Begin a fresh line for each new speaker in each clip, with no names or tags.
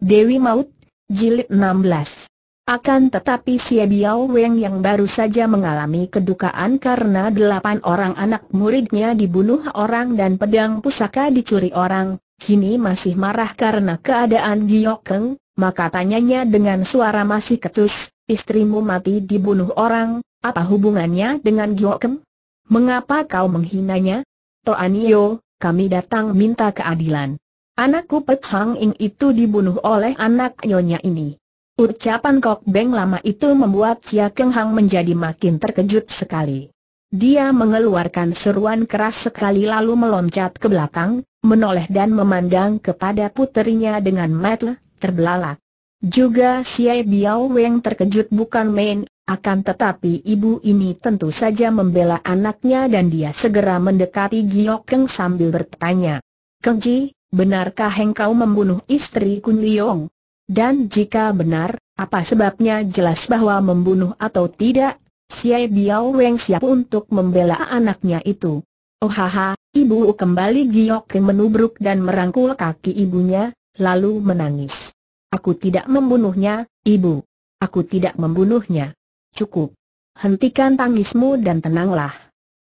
Dewi Maut, Jilid 16 akan tetapi si Biao Weng yang baru saja mengalami kedukaan karena delapan orang anak muridnya dibunuh orang dan pedang pusaka dicuri orang, kini masih marah karena keadaan Giokeng, maka tanyanya dengan suara masih ketus, istrimu mati dibunuh orang, apa hubungannya dengan Giokeng? Mengapa kau menghinanya? Toanio, kami datang minta keadilan. Anakku Pet Hang Ing itu dibunuh oleh anak nyonya ini. Ucapan Kok Beng lama itu membuat Chia Keng Hang menjadi makin terkejut sekali. Dia mengeluarkan seruan keras sekali lalu meloncat ke belakang, menoleh dan memandang kepada puterinya dengan mata terbelalak. Juga Xie Biao Weng terkejut bukan main, akan tetapi ibu ini tentu saja membela anaknya dan dia segera mendekati Giok Keng sambil bertanya. Kengji, benarkah engkau membunuh istri Kun Liong? Dan jika benar, apa sebabnya jelas bahwa membunuh atau tidak, si Biao Weng siap untuk membela anaknya itu. Oh haha, ibu kembali giok ke menubruk dan merangkul kaki ibunya, lalu menangis. Aku tidak membunuhnya, ibu. Aku tidak membunuhnya. Cukup. Hentikan tangismu dan tenanglah.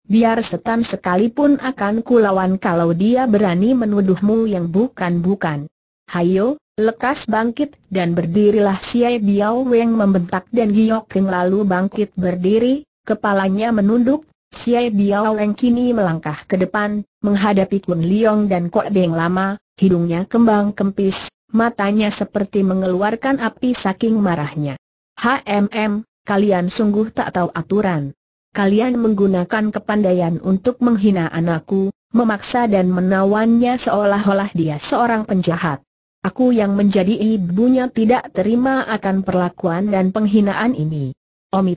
Biar setan sekalipun akan kulawan kalau dia berani menuduhmu yang bukan-bukan. Hayo, lekas bangkit dan berdirilah Siai Biao Weng membentak dan Giok Keng lalu bangkit berdiri, kepalanya menunduk, Siai Biao Weng kini melangkah ke depan, menghadapi Kun Liong dan Kok Beng Lama, hidungnya kembang kempis, matanya seperti mengeluarkan api saking marahnya. HMM, kalian sungguh tak tahu aturan kalian menggunakan kepandaian untuk menghina anakku, memaksa dan menawannya seolah-olah dia seorang penjahat. Aku yang menjadi ibunya tidak terima akan perlakuan dan penghinaan ini. Omi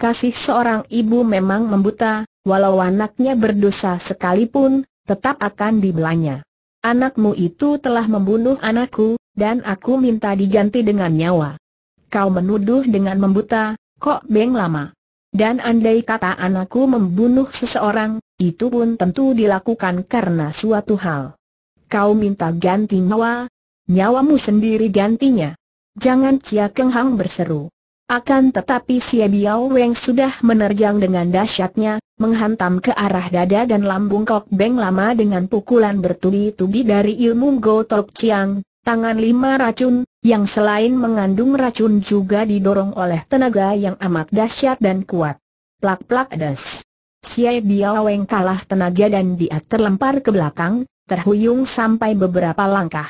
Kasih seorang ibu memang membuta, walau anaknya berdosa sekalipun, tetap akan dibelanya. Anakmu itu telah membunuh anakku, dan aku minta diganti dengan nyawa. Kau menuduh dengan membuta, kok beng lama. Dan andai kata anakku membunuh seseorang, itu pun tentu dilakukan karena suatu hal. Kau minta ganti nyawa, nyawamu sendiri gantinya. Jangan Cia Keng Hang berseru. Akan tetapi si Biao Weng sudah menerjang dengan dahsyatnya, menghantam ke arah dada dan lambung Kok Beng lama dengan pukulan bertubi-tubi dari ilmu Go Tok Chiang, tangan lima racun, yang selain mengandung racun juga didorong oleh tenaga yang amat dahsyat dan kuat. Plak-plak des. Siai Biaweng kalah tenaga dan dia terlempar ke belakang, terhuyung sampai beberapa langkah.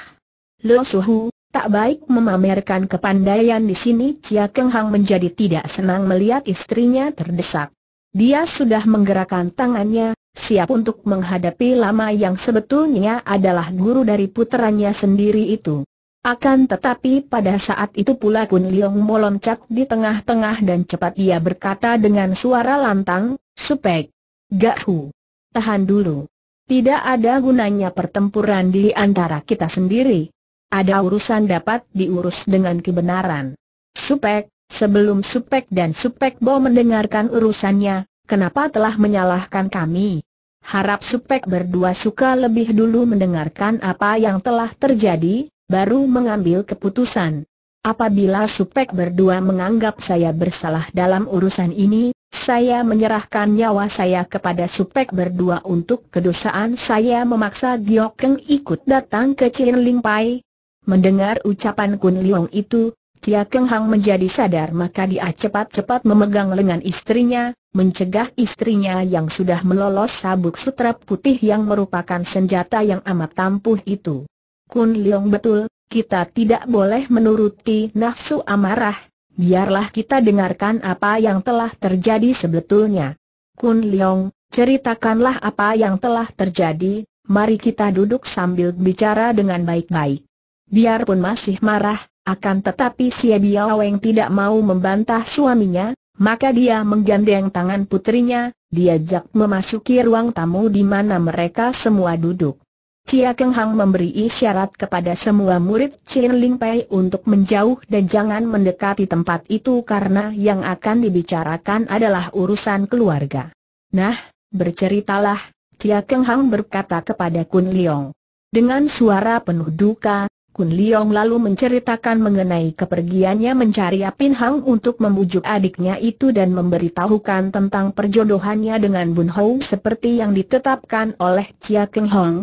Lo Suhu, tak baik memamerkan kepandaian di sini Cia Keng Hang menjadi tidak senang melihat istrinya terdesak. Dia sudah menggerakkan tangannya, siap untuk menghadapi lama yang sebetulnya adalah guru dari puterannya sendiri itu. Akan tetapi pada saat itu pula Kun Liong meloncat di tengah-tengah dan cepat dia berkata dengan suara lantang, Supek. Gak hu. Tahan dulu. Tidak ada gunanya pertempuran di antara kita sendiri. Ada urusan dapat diurus dengan kebenaran. Supek, sebelum Supek dan Supek Bo mendengarkan urusannya, kenapa telah menyalahkan kami? Harap Supek berdua suka lebih dulu mendengarkan apa yang telah terjadi, baru mengambil keputusan. Apabila supek berdua menganggap saya bersalah dalam urusan ini, saya menyerahkan nyawa saya kepada supek berdua untuk kedosaan saya memaksa Giok Keng ikut datang ke Cien Ling Pai. Mendengar ucapan Kun Liong itu, Cia Keng Hang menjadi sadar maka dia cepat-cepat memegang lengan istrinya, mencegah istrinya yang sudah melolos sabuk sutra putih yang merupakan senjata yang amat tampuh itu. Kun Leong betul, kita tidak boleh menuruti nafsu amarah, biarlah kita dengarkan apa yang telah terjadi sebetulnya. Kun Leong, ceritakanlah apa yang telah terjadi, mari kita duduk sambil bicara dengan baik-baik. Biarpun masih marah, akan tetapi si Biaweng tidak mau membantah suaminya, maka dia menggandeng tangan putrinya, diajak memasuki ruang tamu di mana mereka semua duduk. Cia Keng Hang memberi isyarat kepada semua murid Chin Ling Pei untuk menjauh dan jangan mendekati tempat itu karena yang akan dibicarakan adalah urusan keluarga. Nah, berceritalah, Cia Keng Hang berkata kepada Kun Leong. Dengan suara penuh duka, Kun Leong lalu menceritakan mengenai kepergiannya mencari Apin Hang untuk membujuk adiknya itu dan memberitahukan tentang perjodohannya dengan Bun Hou seperti yang ditetapkan oleh Chia Keng Hang.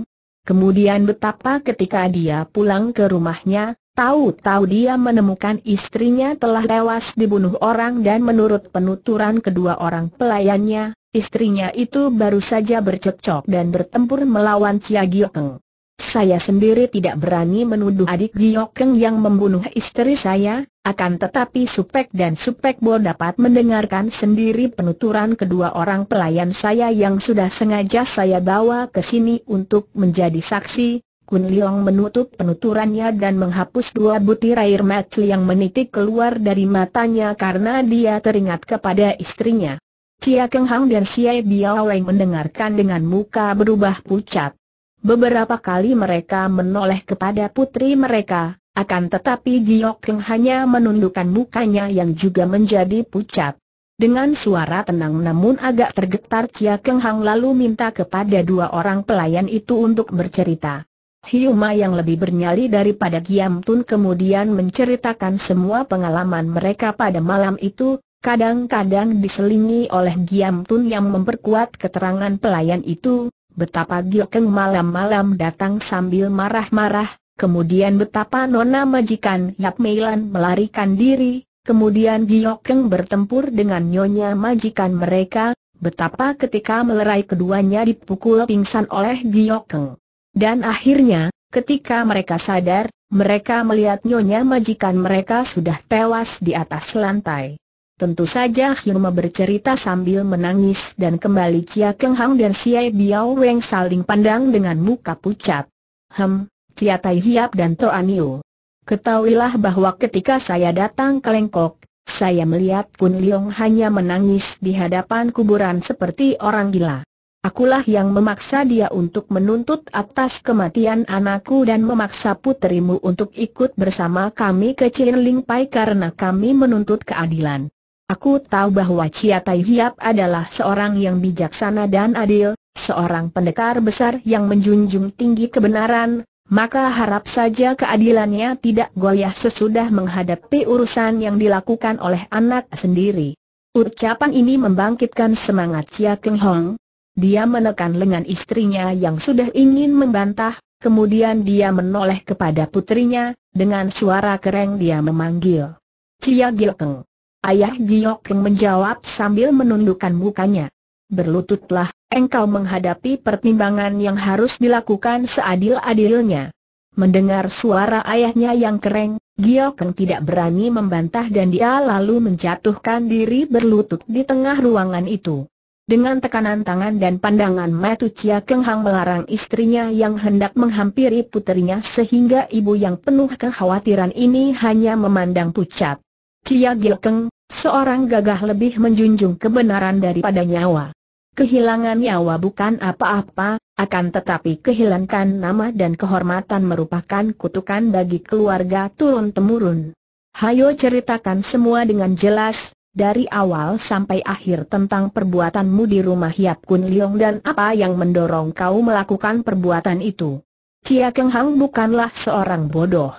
Kemudian betapa ketika dia pulang ke rumahnya, tahu-tahu dia menemukan istrinya telah tewas dibunuh orang dan menurut penuturan kedua orang pelayannya, istrinya itu baru saja bercekcok dan bertempur melawan Cia Giokeng. Saya sendiri tidak berani menuduh adik Giokeng yang membunuh istri saya, akan tetapi Supek dan Bo dapat mendengarkan sendiri penuturan kedua orang pelayan saya yang sudah sengaja saya bawa ke sini untuk menjadi saksi. Kun Leong menutup penuturannya dan menghapus dua butir air mata yang menitik keluar dari matanya karena dia teringat kepada istrinya. Cia Keng Hang dan Cia Biao Wei mendengarkan dengan muka berubah pucat. Beberapa kali mereka menoleh kepada putri mereka, akan tetapi Giokeng hanya menundukkan mukanya yang juga menjadi pucat. Dengan suara tenang namun agak tergetar Chia Keng Hang lalu minta kepada dua orang pelayan itu untuk bercerita. Hiuma yang lebih bernyali daripada Giam Tun kemudian menceritakan semua pengalaman mereka pada malam itu, kadang-kadang diselingi oleh Giam Tun yang memperkuat keterangan pelayan itu, betapa Giokeng malam-malam datang sambil marah-marah, kemudian betapa nona majikan Yap Meilan melarikan diri, kemudian Giok bertempur dengan nyonya majikan mereka, betapa ketika melerai keduanya dipukul pingsan oleh Giok Dan akhirnya, ketika mereka sadar, mereka melihat nyonya majikan mereka sudah tewas di atas lantai. Tentu saja Hyuma bercerita sambil menangis dan kembali Chia Keng Hang dan Siai Biao Weng saling pandang dengan muka pucat. Hem, Tai Hiap dan Toanio. Ketahuilah bahwa ketika saya datang ke Lengkok, saya melihat Kun Leong hanya menangis di hadapan kuburan seperti orang gila. Akulah yang memaksa dia untuk menuntut atas kematian anakku dan memaksa puterimu untuk ikut bersama kami ke Cilin Pai karena kami menuntut keadilan. Aku tahu bahwa Chia Tai Hiap adalah seorang yang bijaksana dan adil, seorang pendekar besar yang menjunjung tinggi kebenaran, maka harap saja keadilannya tidak goyah sesudah menghadapi urusan yang dilakukan oleh anak sendiri. Ucapan ini membangkitkan semangat Chia Keng Hong. Dia menekan lengan istrinya yang sudah ingin membantah, kemudian dia menoleh kepada putrinya, dengan suara kereng dia memanggil. Chia Gil Keng. Ayah Keng menjawab sambil menundukkan mukanya. Berlututlah, engkau menghadapi pertimbangan yang harus dilakukan seadil-adilnya. Mendengar suara ayahnya yang kering, Giokeng tidak berani membantah dan dia lalu menjatuhkan diri berlutut di tengah ruangan itu. Dengan tekanan tangan dan pandangan matu, Chia Keng melarang istrinya yang hendak menghampiri puterinya sehingga ibu yang penuh kekhawatiran ini hanya memandang pucat. Chia Gilkeng, seorang gagah lebih menjunjung kebenaran daripada nyawa. Kehilangan nyawa bukan apa-apa, akan tetapi kehilangan nama dan kehormatan merupakan kutukan bagi keluarga turun-temurun. Hayo ceritakan semua dengan jelas, dari awal sampai akhir tentang perbuatanmu di rumah Yap Kun Leong dan apa yang mendorong kau melakukan perbuatan itu. Cia Keng Hang bukanlah seorang bodoh.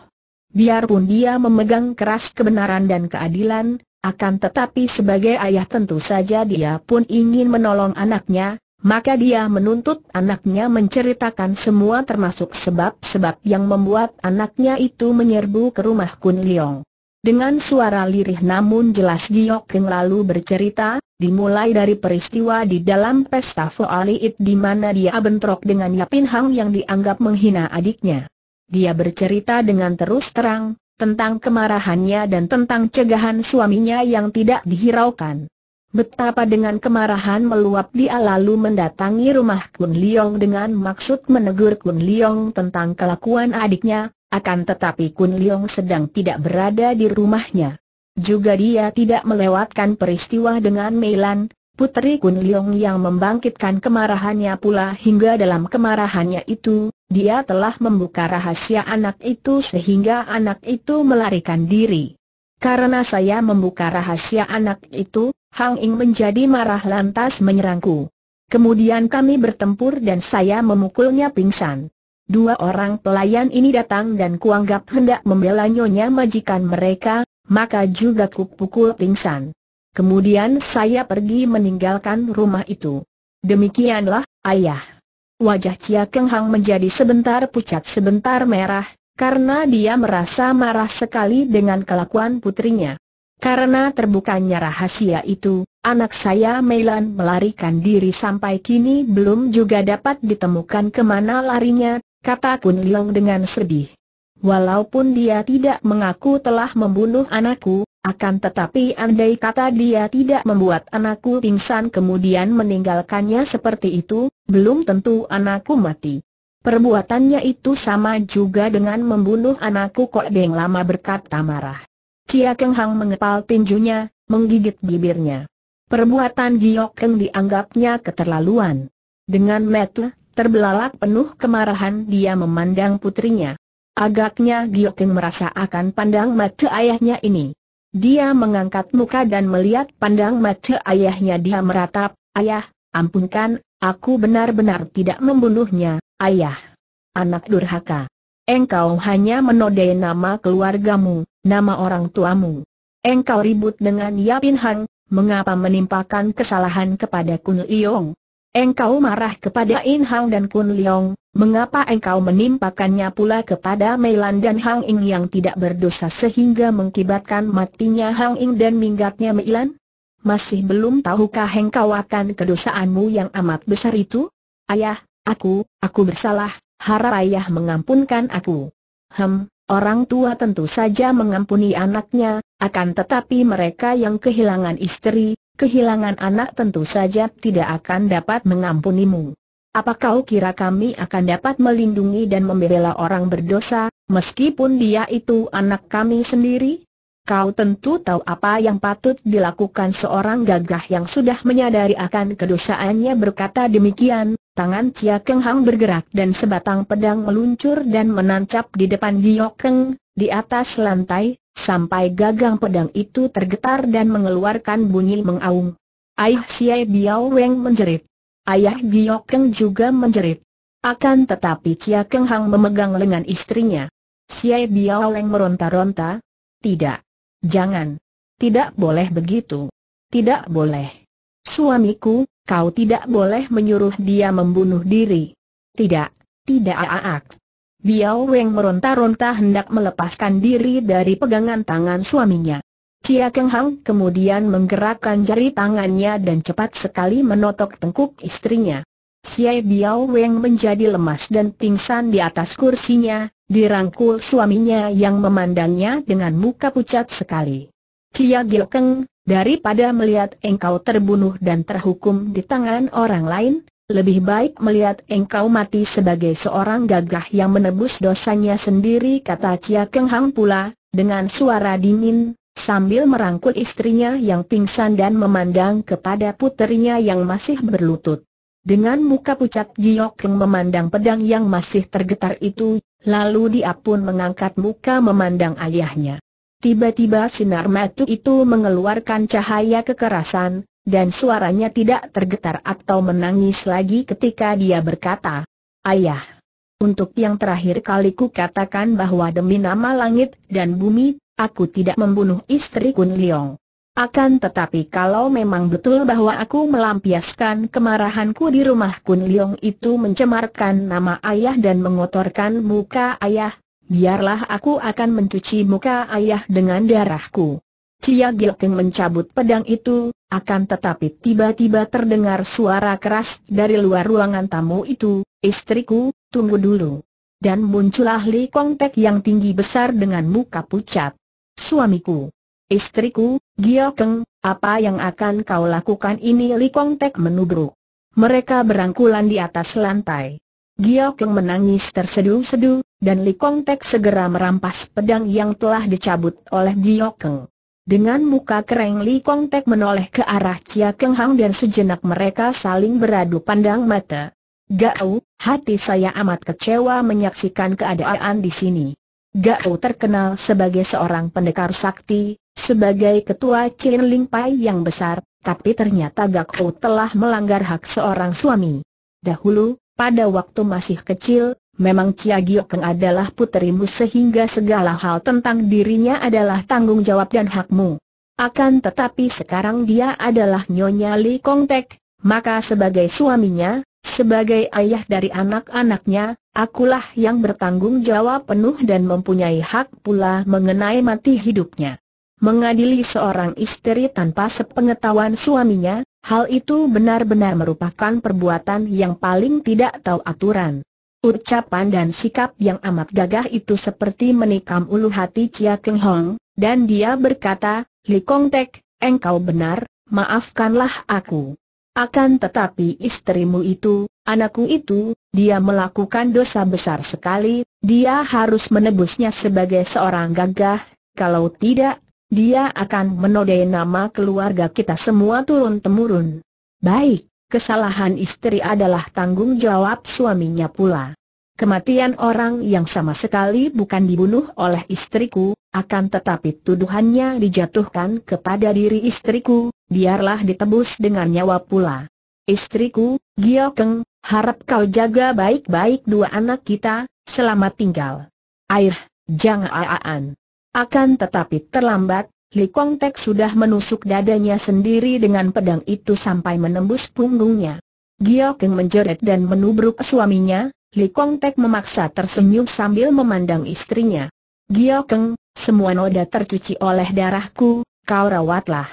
Biarpun dia memegang keras kebenaran dan keadilan, akan tetapi sebagai ayah tentu saja dia pun ingin menolong anaknya, maka dia menuntut anaknya menceritakan semua termasuk sebab-sebab yang membuat anaknya itu menyerbu ke rumah Kun Leong. Dengan suara lirih namun jelas Giokeng lalu bercerita, dimulai dari peristiwa di dalam pesta Foaliit di mana dia bentrok dengan Yapin Hang yang dianggap menghina adiknya. Dia bercerita dengan terus terang, tentang kemarahannya dan tentang cegahan suaminya yang tidak dihiraukan. Betapa dengan kemarahan meluap dia lalu mendatangi rumah Kun Liong dengan maksud menegur Kun Liong tentang kelakuan adiknya, akan tetapi Kun Liong sedang tidak berada di rumahnya. Juga dia tidak melewatkan peristiwa dengan Meilan, Putri Kun Leong yang membangkitkan kemarahannya pula hingga dalam kemarahannya itu, dia telah membuka rahasia anak itu sehingga anak itu melarikan diri. Karena saya membuka rahasia anak itu, Hang Ing menjadi marah lantas menyerangku. Kemudian kami bertempur dan saya memukulnya pingsan. Dua orang pelayan ini datang dan kuanggap hendak membela nyonya majikan mereka, maka juga kupukul pingsan. Kemudian saya pergi meninggalkan rumah itu. Demikianlah, ayah. Wajah Cia Keng Hang menjadi sebentar pucat sebentar merah, karena dia merasa marah sekali dengan kelakuan putrinya. Karena terbukanya rahasia itu, anak saya Meilan melarikan diri sampai kini belum juga dapat ditemukan kemana larinya, kata Kun Liang dengan sedih. Walaupun dia tidak mengaku telah membunuh anakku, akan tetapi andai kata dia tidak membuat anakku pingsan kemudian meninggalkannya seperti itu, belum tentu anakku mati. Perbuatannya itu sama juga dengan membunuh anakku Kok Deng lama berkata marah. Cia Keng Hang mengepal tinjunya, menggigit bibirnya. Perbuatan Giok Keng dianggapnya keterlaluan. Dengan metu, terbelalak penuh kemarahan dia memandang putrinya. Agaknya Giok Keng merasa akan pandang mata ayahnya ini. Dia mengangkat muka dan melihat pandang mata ayahnya dia meratap, Ayah, ampunkan, aku benar-benar tidak membunuhnya, ayah. Anak durhaka. Engkau hanya menodai nama keluargamu, nama orang tuamu. Engkau ribut dengan Yapin Hang, mengapa menimpakan kesalahan kepada Kun Iong? Engkau marah kepada In Hang dan Kun Leong, mengapa engkau menimpakannya pula kepada Mei Lan dan Hang Ing yang tidak berdosa sehingga mengakibatkan matinya Hang Ing dan minggatnya Mei Lan? Masih belum tahukah engkau akan kedosaanmu yang amat besar itu? Ayah, aku, aku bersalah, harap ayah mengampunkan aku. Hem, orang tua tentu saja mengampuni anaknya, akan tetapi mereka yang kehilangan istri, kehilangan anak tentu saja tidak akan dapat mengampunimu. Apa kau kira kami akan dapat melindungi dan membela orang berdosa, meskipun dia itu anak kami sendiri? Kau tentu tahu apa yang patut dilakukan seorang gagah yang sudah menyadari akan kedosaannya berkata demikian, tangan Chia Keng Hang bergerak dan sebatang pedang meluncur dan menancap di depan Gio Keng, di atas lantai, sampai gagang pedang itu tergetar dan mengeluarkan bunyi mengaung. Ayah Siai Biao Weng menjerit. Ayah Giok Keng juga menjerit. Akan tetapi Cia Keng Hang memegang lengan istrinya. Siai Biao Weng meronta-ronta. Tidak. Jangan. Tidak boleh begitu. Tidak boleh. Suamiku, kau tidak boleh menyuruh dia membunuh diri. Tidak, tidak aak. Biao Weng meronta-ronta hendak melepaskan diri dari pegangan tangan suaminya. Cia Keng Hang kemudian menggerakkan jari tangannya dan cepat sekali menotok tengkuk istrinya. Xie Biao Weng menjadi lemas dan pingsan di atas kursinya, dirangkul suaminya yang memandangnya dengan muka pucat sekali. Cia Gil Keng, daripada melihat engkau terbunuh dan terhukum di tangan orang lain, lebih baik melihat engkau mati sebagai seorang gagah yang menebus dosanya sendiri kata Chia Keng Hang pula, dengan suara dingin, sambil merangkul istrinya yang pingsan dan memandang kepada puterinya yang masih berlutut. Dengan muka pucat Giyok Keng memandang pedang yang masih tergetar itu, lalu dia pun mengangkat muka memandang ayahnya. Tiba-tiba sinar matu itu mengeluarkan cahaya kekerasan, dan suaranya tidak tergetar atau menangis lagi ketika dia berkata, Ayah, untuk yang terakhir kali ku katakan bahwa demi nama langit dan bumi, aku tidak membunuh istri Kun Leong. Akan tetapi kalau memang betul bahwa aku melampiaskan kemarahanku di rumah Kun Leong itu mencemarkan nama ayah dan mengotorkan muka ayah, biarlah aku akan mencuci muka ayah dengan darahku. Cia Giting mencabut pedang itu, akan tetapi tiba-tiba terdengar suara keras dari luar ruangan tamu itu, istriku, tunggu dulu. Dan muncullah Li Kong Tek yang tinggi besar dengan muka pucat. Suamiku, istriku, Giokeng, apa yang akan kau lakukan ini Li Kong Tek menubruk. Mereka berangkulan di atas lantai. Giokeng menangis terseduh-seduh, dan Li Kong Tek segera merampas pedang yang telah dicabut oleh Giokeng. Dengan muka kereng Li Kong Tek menoleh ke arah Chia Keng Hang dan sejenak mereka saling beradu pandang mata. Gao, hati saya amat kecewa menyaksikan keadaan di sini. Gao terkenal sebagai seorang pendekar sakti, sebagai ketua Chin Ling Pai yang besar, tapi ternyata Gao telah melanggar hak seorang suami. Dahulu, pada waktu masih kecil, Memang Chia Giokeng adalah puterimu sehingga segala hal tentang dirinya adalah tanggung jawab dan hakmu. Akan tetapi sekarang dia adalah Nyonya Li Kong Tek, maka sebagai suaminya, sebagai ayah dari anak-anaknya, akulah yang bertanggung jawab penuh dan mempunyai hak pula mengenai mati hidupnya. Mengadili seorang istri tanpa sepengetahuan suaminya, hal itu benar-benar merupakan perbuatan yang paling tidak tahu aturan. Ucapan dan sikap yang amat gagah itu seperti menikam ulu hati Chia Keng Hong, dan dia berkata, Li Kong Tek, engkau benar, maafkanlah aku. Akan tetapi istrimu itu, anakku itu, dia melakukan dosa besar sekali, dia harus menebusnya sebagai seorang gagah, kalau tidak, dia akan menodai nama keluarga kita semua turun-temurun. Baik, kesalahan istri adalah tanggung jawab suaminya pula. Kematian orang yang sama sekali bukan dibunuh oleh istriku, akan tetapi tuduhannya dijatuhkan kepada diri istriku, biarlah ditebus dengan nyawa pula. Istriku, Giokeng, harap kau jaga baik-baik dua anak kita, selamat tinggal. Air, jangan aaan. Akan tetapi terlambat, Li Kong Tek sudah menusuk dadanya sendiri dengan pedang itu sampai menembus punggungnya. Gio Keng menjerit dan menubruk suaminya, Li Kong Tek memaksa tersenyum sambil memandang istrinya. Gio Keng, semua noda tercuci oleh darahku, kau rawatlah.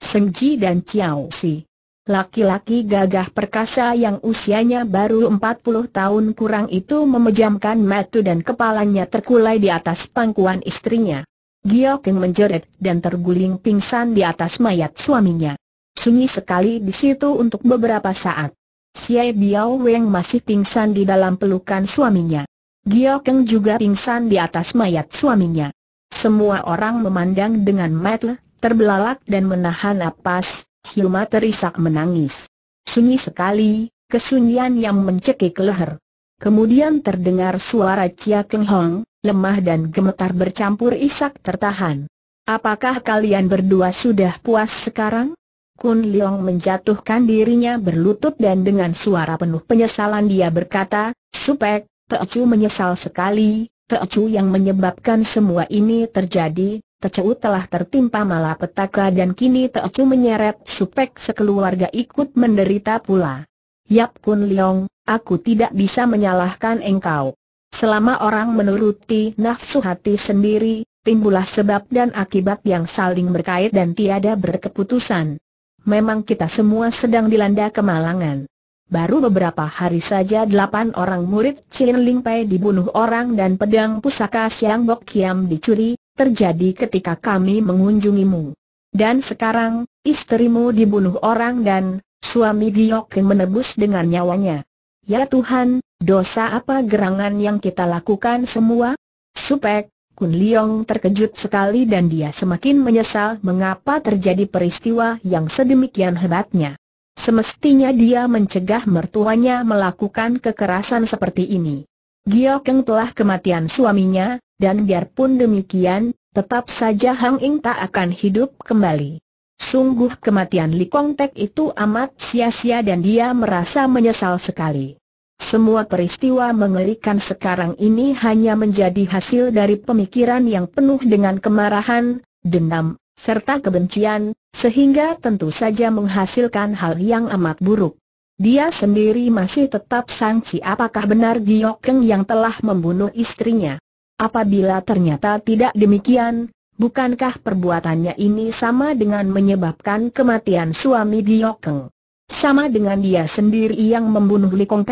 Senji dan Chiao Si. Laki-laki gagah perkasa yang usianya baru 40 tahun kurang itu memejamkan mata dan kepalanya terkulai di atas pangkuan istrinya. Giokeng menjerit dan terguling pingsan di atas mayat suaminya. Sunyi sekali di situ untuk beberapa saat. Siai Biao Weng masih pingsan di dalam pelukan suaminya. Giokeng juga pingsan di atas mayat suaminya. Semua orang memandang dengan metel, terbelalak dan menahan napas, Hilma terisak menangis. Sunyi sekali, kesunyian yang mencekik leher. Kemudian terdengar suara Chia Keng Hong, lemah dan gemetar bercampur isak tertahan. Apakah kalian berdua sudah puas sekarang? Kun Leong menjatuhkan dirinya berlutut dan dengan suara penuh penyesalan dia berkata, Supek, Teocu menyesal sekali, Teocu yang menyebabkan semua ini terjadi, Teocu telah tertimpa malapetaka dan kini Teocu menyeret Supek sekeluarga ikut menderita pula. Yap Kun Leong, aku tidak bisa menyalahkan engkau. Selama orang menuruti nafsu hati sendiri, timbullah sebab dan akibat yang saling berkait dan tiada berkeputusan. Memang kita semua sedang dilanda kemalangan. Baru beberapa hari saja delapan orang murid Cilin Ling Pai dibunuh orang dan pedang pusaka Siang Bok Kiam dicuri, terjadi ketika kami mengunjungimu. Dan sekarang, istrimu dibunuh orang dan suami Giok menebus dengan nyawanya. Ya Tuhan, dosa apa gerangan yang kita lakukan semua? Supek, Kun Liong terkejut sekali dan dia semakin menyesal mengapa terjadi peristiwa yang sedemikian hebatnya. Semestinya dia mencegah mertuanya melakukan kekerasan seperti ini. Giokeng telah kematian suaminya, dan biarpun demikian, tetap saja Hang Ing tak akan hidup kembali. Sungguh kematian Li Kong Tek itu amat sia-sia dan dia merasa menyesal sekali. Semua peristiwa mengerikan sekarang ini hanya menjadi hasil dari pemikiran yang penuh dengan kemarahan, dendam, serta kebencian, sehingga tentu saja menghasilkan hal yang amat buruk. Dia sendiri masih tetap sangsi apakah benar Giok Keng yang telah membunuh istrinya. Apabila ternyata tidak demikian, Bukankah perbuatannya ini sama dengan menyebabkan kematian suami Giokeng? Sama dengan dia sendiri yang membunuh Li Kong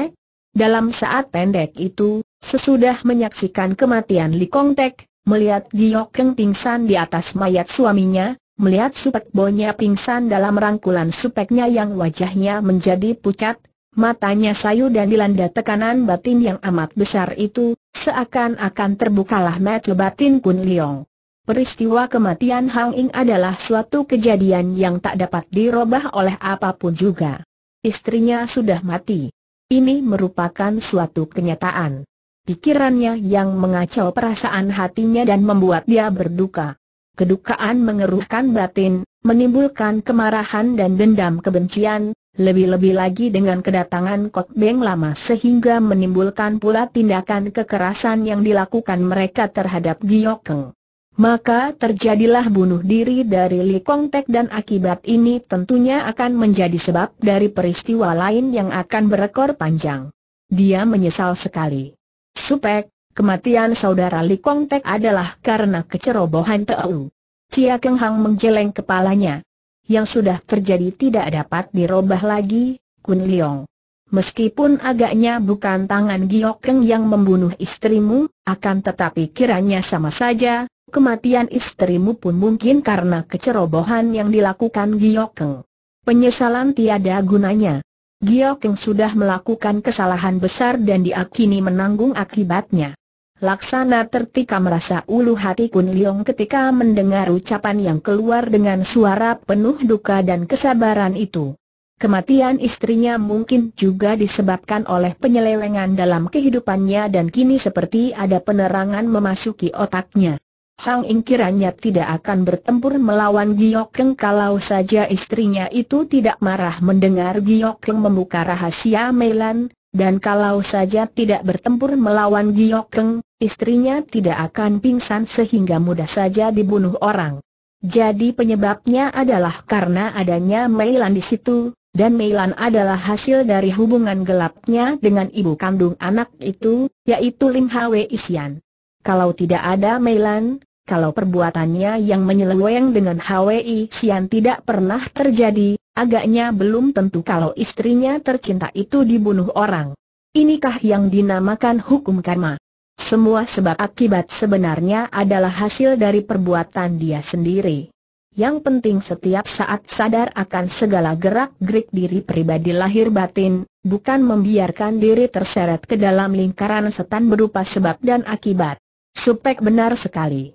Dalam saat pendek itu, sesudah menyaksikan kematian Li Kong melihat Giokeng pingsan di atas mayat suaminya, melihat supek bonya pingsan dalam rangkulan supeknya yang wajahnya menjadi pucat, matanya sayu dan dilanda tekanan batin yang amat besar itu, seakan-akan terbukalah mata batin Kun Liong. Peristiwa kematian Hang Ing adalah suatu kejadian yang tak dapat dirobah oleh apapun juga. Istrinya sudah mati. Ini merupakan suatu kenyataan. Pikirannya yang mengacau perasaan hatinya dan membuat dia berduka. Kedukaan mengeruhkan batin, menimbulkan kemarahan dan dendam kebencian, lebih-lebih lagi dengan kedatangan Kok Beng lama sehingga menimbulkan pula tindakan kekerasan yang dilakukan mereka terhadap Giokeng. Maka terjadilah bunuh diri dari Li Kong Tek dan akibat ini tentunya akan menjadi sebab dari peristiwa lain yang akan berekor panjang. Dia menyesal sekali. Supek, kematian saudara Li Kong Tek adalah karena kecerobohan Teu. Cia Keng Hang menggeleng kepalanya. Yang sudah terjadi tidak dapat dirobah lagi, Kun Liong. Meskipun agaknya bukan tangan Giok Keng yang membunuh istrimu, akan tetapi kiranya sama saja, kematian istrimu pun mungkin karena kecerobohan yang dilakukan Giokeng. Penyesalan tiada gunanya. Giokeng sudah melakukan kesalahan besar dan diakini menanggung akibatnya. Laksana tertika merasa ulu hati Kun Leong ketika mendengar ucapan yang keluar dengan suara penuh duka dan kesabaran itu. Kematian istrinya mungkin juga disebabkan oleh penyelewengan dalam kehidupannya dan kini seperti ada penerangan memasuki otaknya. Hang Ing kiranya tidak akan bertempur melawan Giok kalau saja istrinya itu tidak marah mendengar Giok membuka rahasia Melan, dan kalau saja tidak bertempur melawan Giok istrinya tidak akan pingsan sehingga mudah saja dibunuh orang. Jadi penyebabnya adalah karena adanya Melan di situ, dan Meilan adalah hasil dari hubungan gelapnya dengan ibu kandung anak itu, yaitu Lim Hwe Isian. Kalau tidak ada Meilan, kalau perbuatannya yang menyeleweng dengan HWI Sian tidak pernah terjadi, agaknya belum tentu kalau istrinya tercinta itu dibunuh orang. Inikah yang dinamakan hukum karma. Semua sebab akibat sebenarnya adalah hasil dari perbuatan dia sendiri. Yang penting setiap saat sadar akan segala gerak-gerik diri pribadi lahir batin, bukan membiarkan diri terseret ke dalam lingkaran setan berupa sebab dan akibat. Supek benar sekali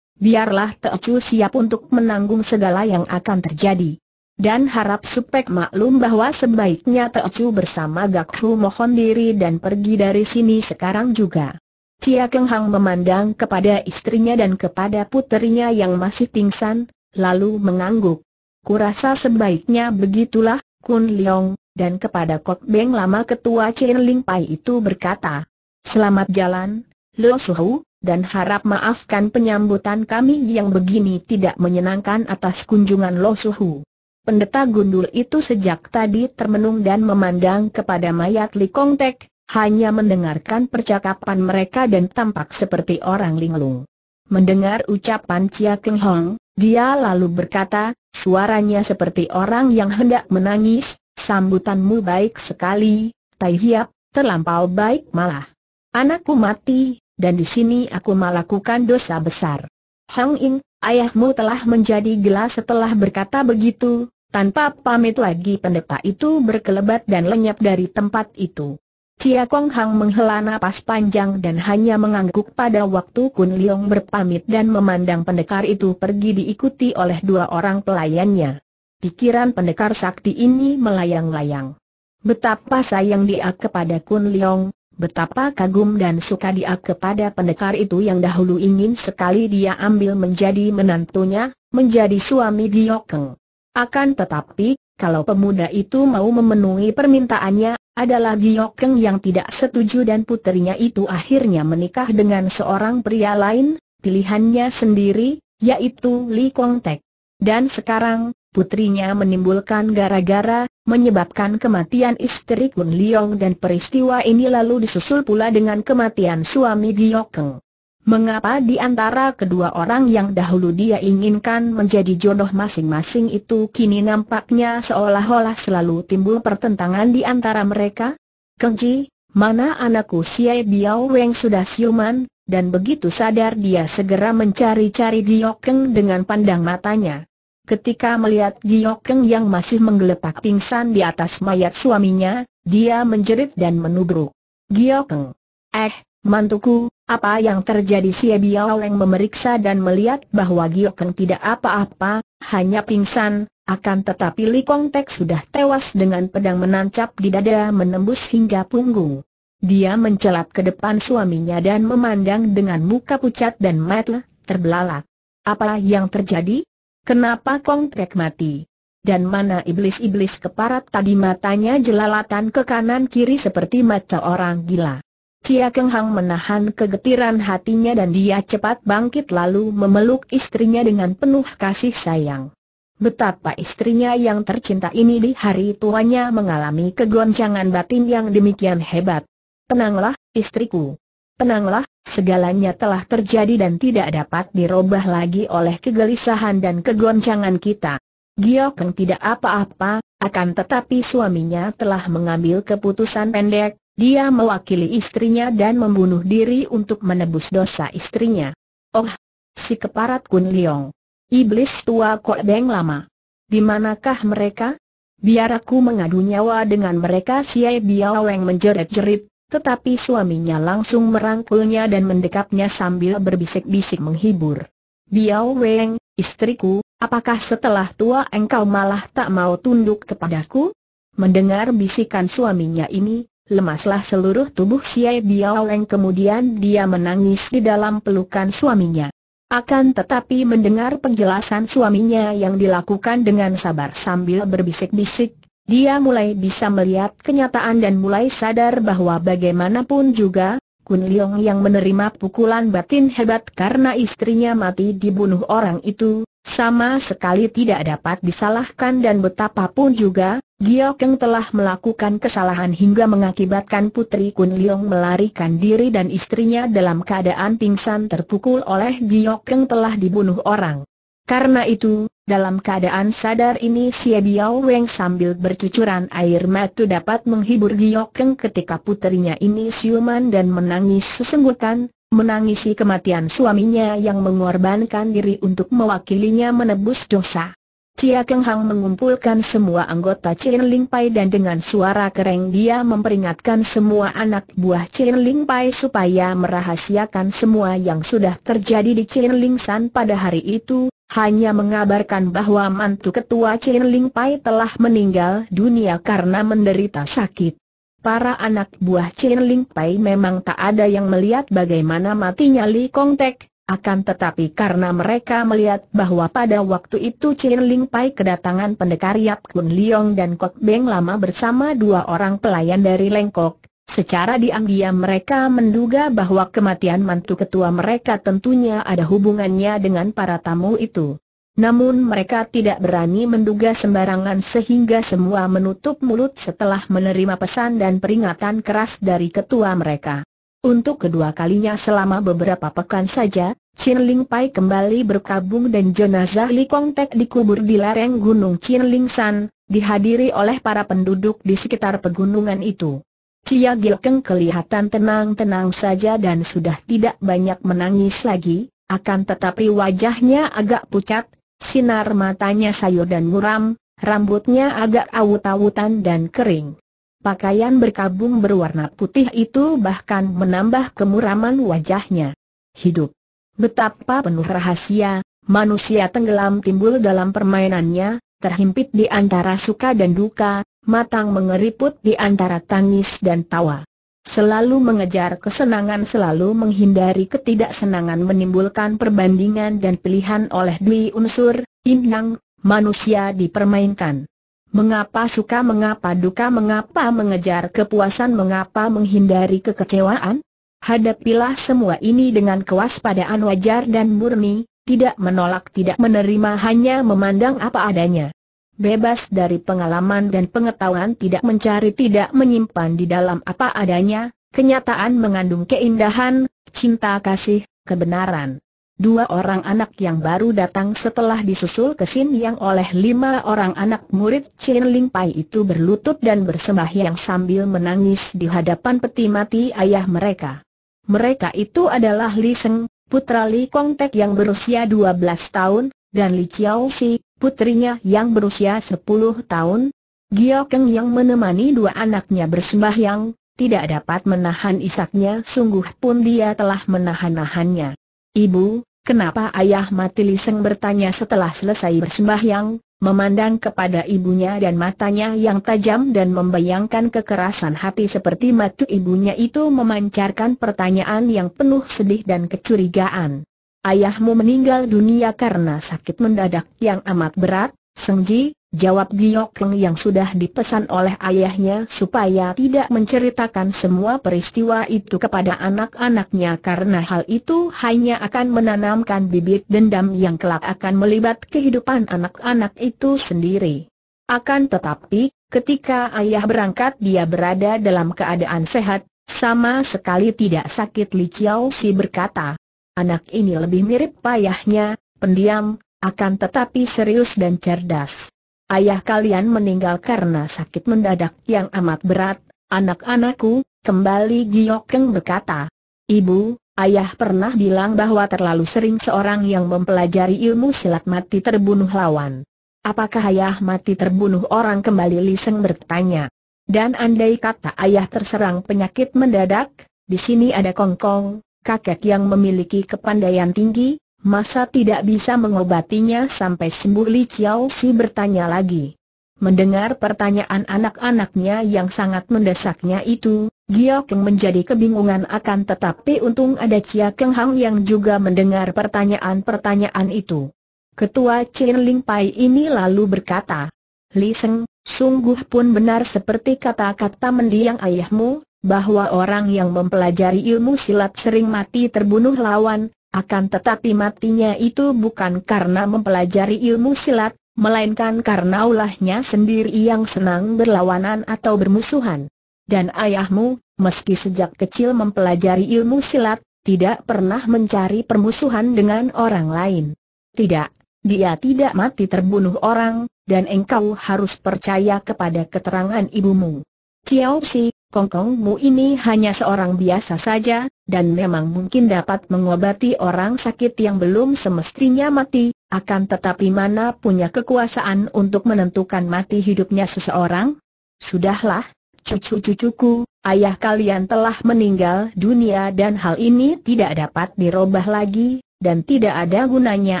biarlah Teocu siap untuk menanggung segala yang akan terjadi. Dan harap Supek maklum bahwa sebaiknya Teocu bersama Gak Hu mohon diri dan pergi dari sini sekarang juga. Cia Keng Hang memandang kepada istrinya dan kepada puterinya yang masih pingsan, lalu mengangguk. Kurasa sebaiknya begitulah, Kun Leong, dan kepada Kok Beng lama ketua Chen Ling Pai itu berkata, Selamat jalan, Lo Suhu, dan harap maafkan penyambutan kami yang begini tidak menyenangkan atas kunjungan Lo Suhu. Pendeta gundul itu sejak tadi termenung dan memandang kepada mayat Li Kong Tek, hanya mendengarkan percakapan mereka dan tampak seperti orang linglung. Mendengar ucapan Chia Keng Hong, dia lalu berkata, suaranya seperti orang yang hendak menangis, sambutanmu baik sekali, Tai Hiap, terlampau baik malah. Anakku mati, dan di sini aku melakukan dosa besar. Hang In, ayahmu telah menjadi gila setelah berkata begitu, tanpa pamit lagi pendeta itu berkelebat dan lenyap dari tempat itu. Cia Kong Hang menghela napas panjang dan hanya mengangguk pada waktu Kun Leong berpamit dan memandang pendekar itu pergi diikuti oleh dua orang pelayannya. Pikiran pendekar sakti ini melayang-layang. Betapa sayang dia kepada Kun Leong, betapa kagum dan suka dia kepada pendekar itu yang dahulu ingin sekali dia ambil menjadi menantunya, menjadi suami Giokeng. Akan tetapi, kalau pemuda itu mau memenuhi permintaannya, adalah Giokeng yang tidak setuju dan putrinya itu akhirnya menikah dengan seorang pria lain, pilihannya sendiri, yaitu Li Kong Tek. Dan sekarang, putrinya menimbulkan gara-gara, menyebabkan kematian istri Kun Liong dan peristiwa ini lalu disusul pula dengan kematian suami Giokeng. Mengapa di antara kedua orang yang dahulu dia inginkan menjadi jodoh masing-masing itu kini nampaknya seolah-olah selalu timbul pertentangan di antara mereka? Kengji, mana anakku Siai Biao Weng sudah siuman, dan begitu sadar dia segera mencari-cari Giokeng dengan pandang matanya. Ketika melihat Giokeng yang masih menggeletak pingsan di atas mayat suaminya, dia menjerit dan menubruk. Giokeng! Eh, mantuku, apa yang terjadi si Biao yang memeriksa dan melihat bahwa Giokeng tidak apa-apa, hanya pingsan, akan tetapi Li Kongtek sudah tewas dengan pedang menancap di dada menembus hingga punggung. Dia mencelat ke depan suaminya dan memandang dengan muka pucat dan mata terbelalak. Apa yang terjadi? Kenapa Kong Kongkek mati? Dan mana iblis-iblis keparat tadi matanya jelalatan ke kanan kiri seperti mata orang gila. Cia Keng Hang menahan kegetiran hatinya dan dia cepat bangkit lalu memeluk istrinya dengan penuh kasih sayang. Betapa istrinya yang tercinta ini di hari tuanya mengalami kegoncangan batin yang demikian hebat. Tenanglah, istriku tenanglah, segalanya telah terjadi dan tidak dapat dirobah lagi oleh kegelisahan dan kegoncangan kita. Giokeng tidak apa-apa, akan tetapi suaminya telah mengambil keputusan pendek, dia mewakili istrinya dan membunuh diri untuk menebus dosa istrinya. Oh, si keparat Kun Leong. Iblis tua Kok Beng lama. Di manakah mereka? Biar aku mengadu nyawa dengan mereka Biao Biaweng menjerit-jerit, tetapi suaminya langsung merangkulnya dan mendekapnya sambil berbisik-bisik menghibur. Biao Weng, istriku, apakah setelah tua engkau malah tak mau tunduk kepadaku? Mendengar bisikan suaminya ini, lemaslah seluruh tubuh Siai Biao Weng kemudian dia menangis di dalam pelukan suaminya. Akan tetapi mendengar penjelasan suaminya yang dilakukan dengan sabar sambil berbisik-bisik, dia mulai bisa melihat kenyataan dan mulai sadar bahwa bagaimanapun juga, Kun Leong yang menerima pukulan batin hebat karena istrinya mati dibunuh orang itu, sama sekali tidak dapat disalahkan dan betapapun juga, Giokeng telah melakukan kesalahan hingga mengakibatkan Putri Kun Leong melarikan diri dan istrinya dalam keadaan pingsan terpukul oleh Giokeng telah dibunuh orang. Karena itu, dalam keadaan sadar ini si Biao Weng sambil bercucuran air mata dapat menghibur Giokeng ketika puterinya ini siuman dan menangis sesenggukan, menangisi kematian suaminya yang mengorbankan diri untuk mewakilinya menebus dosa. Cia Keng Hang mengumpulkan semua anggota Chin Ling Pai dan dengan suara kering dia memperingatkan semua anak buah Chin Ling Pai supaya merahasiakan semua yang sudah terjadi di Chin Ling San pada hari itu, hanya mengabarkan bahwa mantu ketua Chin Ling Pai telah meninggal dunia karena menderita sakit. Para anak buah Chin Ling Pai memang tak ada yang melihat bagaimana matinya Li Kong Tek, akan tetapi karena mereka melihat bahwa pada waktu itu Chin Ling Pai kedatangan pendekar Yap Kun Leong dan Kok Beng lama bersama dua orang pelayan dari Lengkok, secara diam-diam mereka menduga bahwa kematian mantu ketua mereka tentunya ada hubungannya dengan para tamu itu. Namun mereka tidak berani menduga sembarangan sehingga semua menutup mulut setelah menerima pesan dan peringatan keras dari ketua mereka. Untuk kedua kalinya selama beberapa pekan saja, Chin Ling Pai kembali berkabung dan jenazah Li Kong Tek dikubur di lereng gunung Chin Ling San, dihadiri oleh para penduduk di sekitar pegunungan itu. Cia Keng kelihatan tenang-tenang saja dan sudah tidak banyak menangis lagi, akan tetapi wajahnya agak pucat, sinar matanya sayur dan muram, rambutnya agak awut-awutan dan kering. Pakaian berkabung berwarna putih itu bahkan menambah kemuraman wajahnya. Hidup. Betapa penuh rahasia, manusia tenggelam timbul dalam permainannya, terhimpit di antara suka dan duka, matang mengeriput di antara tangis dan tawa. Selalu mengejar kesenangan selalu menghindari ketidaksenangan menimbulkan perbandingan dan pilihan oleh dui unsur, inang manusia dipermainkan. Mengapa suka mengapa duka mengapa mengejar kepuasan mengapa menghindari kekecewaan? Hadapilah semua ini dengan kewaspadaan wajar dan murni, tidak menolak tidak menerima hanya memandang apa adanya. Bebas dari pengalaman dan pengetahuan tidak mencari tidak menyimpan di dalam apa adanya, kenyataan mengandung keindahan, cinta kasih, kebenaran. Dua orang anak yang baru datang setelah disusul ke Sin Yang oleh lima orang anak murid Chin Ling Pai itu berlutut dan bersembahyang sambil menangis di hadapan peti mati ayah mereka. Mereka itu adalah Li Seng, putra Li Kong Tek yang berusia 12 tahun, dan Li Chiao Si, putrinya yang berusia 10 tahun. Gio Keng yang menemani dua anaknya bersembahyang, tidak dapat menahan isaknya sungguh pun dia telah menahan-nahannya. Ibu, kenapa ayah mati Liseng bertanya setelah selesai bersembahyang, memandang kepada ibunya dan matanya yang tajam dan membayangkan kekerasan hati seperti matu ibunya itu memancarkan pertanyaan yang penuh sedih dan kecurigaan. Ayahmu meninggal dunia karena sakit mendadak yang amat berat, Sengji, Jawab Keng yang sudah dipesan oleh ayahnya supaya tidak menceritakan semua peristiwa itu kepada anak-anaknya karena hal itu hanya akan menanamkan bibit dendam yang kelak akan melibat kehidupan anak-anak itu sendiri. Akan tetapi, ketika ayah berangkat dia berada dalam keadaan sehat, sama sekali tidak sakit Li Chiao Si berkata. Anak ini lebih mirip payahnya, pendiam, akan tetapi serius dan cerdas ayah kalian meninggal karena sakit mendadak yang amat berat, anak-anakku, kembali Giokeng berkata. Ibu, ayah pernah bilang bahwa terlalu sering seorang yang mempelajari ilmu silat mati terbunuh lawan. Apakah ayah mati terbunuh orang kembali Liseng bertanya. Dan andai kata ayah terserang penyakit mendadak, di sini ada kongkong, kakek yang memiliki kepandaian tinggi, Masa tidak bisa mengobatinya sampai sembuh Li Chiao Si bertanya lagi. Mendengar pertanyaan anak-anaknya yang sangat mendesaknya itu, Gio Keng menjadi kebingungan akan tetapi untung ada Chia Keng Hang yang juga mendengar pertanyaan-pertanyaan itu. Ketua Chin Ling Pai ini lalu berkata, Li Seng, sungguh pun benar seperti kata-kata mendiang ayahmu, bahwa orang yang mempelajari ilmu silat sering mati terbunuh lawan, akan tetapi matinya itu bukan karena mempelajari ilmu silat, melainkan karena ulahnya sendiri yang senang berlawanan atau bermusuhan. Dan ayahmu, meski sejak kecil mempelajari ilmu silat, tidak pernah mencari permusuhan dengan orang lain. Tidak, dia tidak mati terbunuh orang, dan engkau harus percaya kepada keterangan ibumu. Chiao Si, Kongkongmu ini hanya seorang biasa saja, dan memang mungkin dapat mengobati orang sakit yang belum semestinya mati, akan tetapi mana punya kekuasaan untuk menentukan mati hidupnya seseorang? Sudahlah, cucu-cucuku, ayah kalian telah meninggal dunia dan hal ini tidak dapat dirobah lagi, dan tidak ada gunanya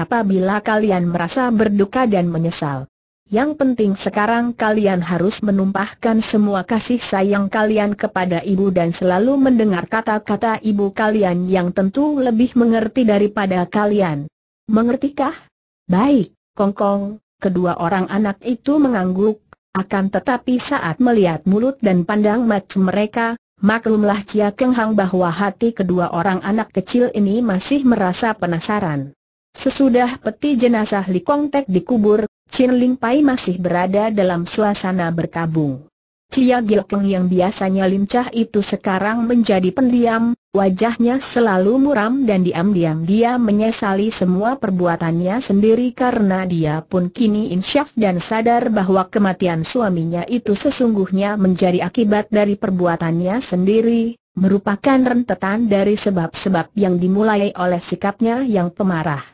apabila kalian merasa berduka dan menyesal. Yang penting sekarang kalian harus menumpahkan semua kasih sayang kalian kepada ibu dan selalu mendengar kata-kata ibu kalian yang tentu lebih mengerti daripada kalian. Mengertikah? Baik, Kongkong, kedua orang anak itu mengangguk, akan tetapi saat melihat mulut dan pandang macam mereka, maklumlah Cia Kenghang bahwa hati kedua orang anak kecil ini masih merasa penasaran. Sesudah peti jenazah Li Kong Tek dikubur, Chin Ling Pai masih berada dalam suasana berkabung. Cia Keng yang biasanya lincah itu sekarang menjadi pendiam, wajahnya selalu muram dan diam-diam dia menyesali semua perbuatannya sendiri karena dia pun kini insyaf dan sadar bahwa kematian suaminya itu sesungguhnya menjadi akibat dari perbuatannya sendiri, merupakan rentetan dari sebab-sebab yang dimulai oleh sikapnya yang pemarah